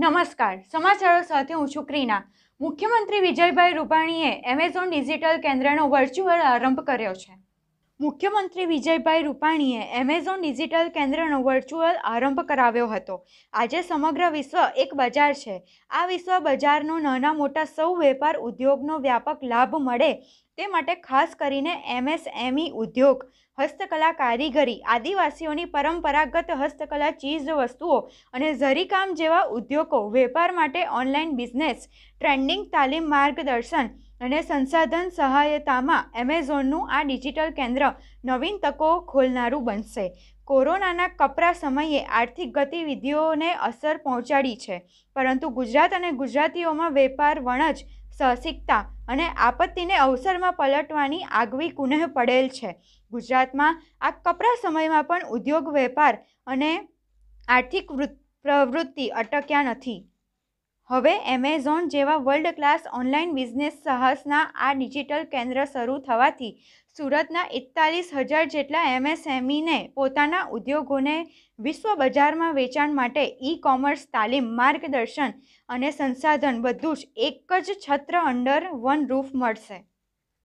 નમસ્કાર સમાચારો સાથે હું છું ક્રીના મુખ્યમંત્રી વિજયભાઈ રૂપાણીએ એમેઝોન ડિજિટલ કેન્દ્રનો વર્ચ્યુઅલ આરંભ કર્યો છે મુખ્યમંત્રી વિજયભાઈ રૂપાણીએ એમેઝોન ડિજિટલ કેન્દ્રનો વર્ચ્યુઅલ આરંભ કરાવ્યો હતો આજે સમગ્ર વિશ્વ એક બજાર છે આ વિશ્વ બજારનો નાના મોટા સૌ વેપાર ઉદ્યોગનો વ્યાપક લાભ મળે તે માટે ખાસ કરીને એમએસએમઈ ઉદ્યોગ હસ્તકલા કારીગરી આદિવાસીઓની પરંપરાગત હસ્તકલા ચીજ વસ્તુઓ અને ઝરીકામ જેવા ઉદ્યોગો વેપાર માટે ઓનલાઈન બિઝનેસ ટ્રેન્ડિંગ તાલીમ માર્ગદર્શન અને સંસાધન સહાયતામાં એમેઝોનનું આ ડિજિટલ કેન્દ્ર નવીન તકો ખોલનારું બનશે કોરોનાના કપરા સમયે આર્થિક ગતિવિધિઓને અસર પહોંચાડી છે પરંતુ ગુજરાત અને ગુજરાતીઓમાં વેપાર વણજ સાહસિકતા અને આપત્તિને અવસરમાં પલટવાની આગવી કુનેહ પડેલ છે ગુજરાતમાં આ કપરા સમયમાં પણ ઉદ્યોગ વેપાર અને આર્થિક પ્રવૃત્તિ અટક્યા નથી હવે એમેઝોન જેવા વર્લ્ડ ક્લાસ ઓનલાઈન બિઝનેસ સાહસના આ ડિજિટલ કેન્દ્ર શરૂ થવાથી સુરતના એકતાલીસ હજાર જેટલા એમએસએમઈને પોતાના ઉદ્યોગોને વિશ્વ બજારમાં વેચાણ માટે ઈ કોમર્સ તાલીમ માર્ગદર્શન અને સંસાધન બધું જ એક જ છત્ર અંડર વન રૂફ મળશે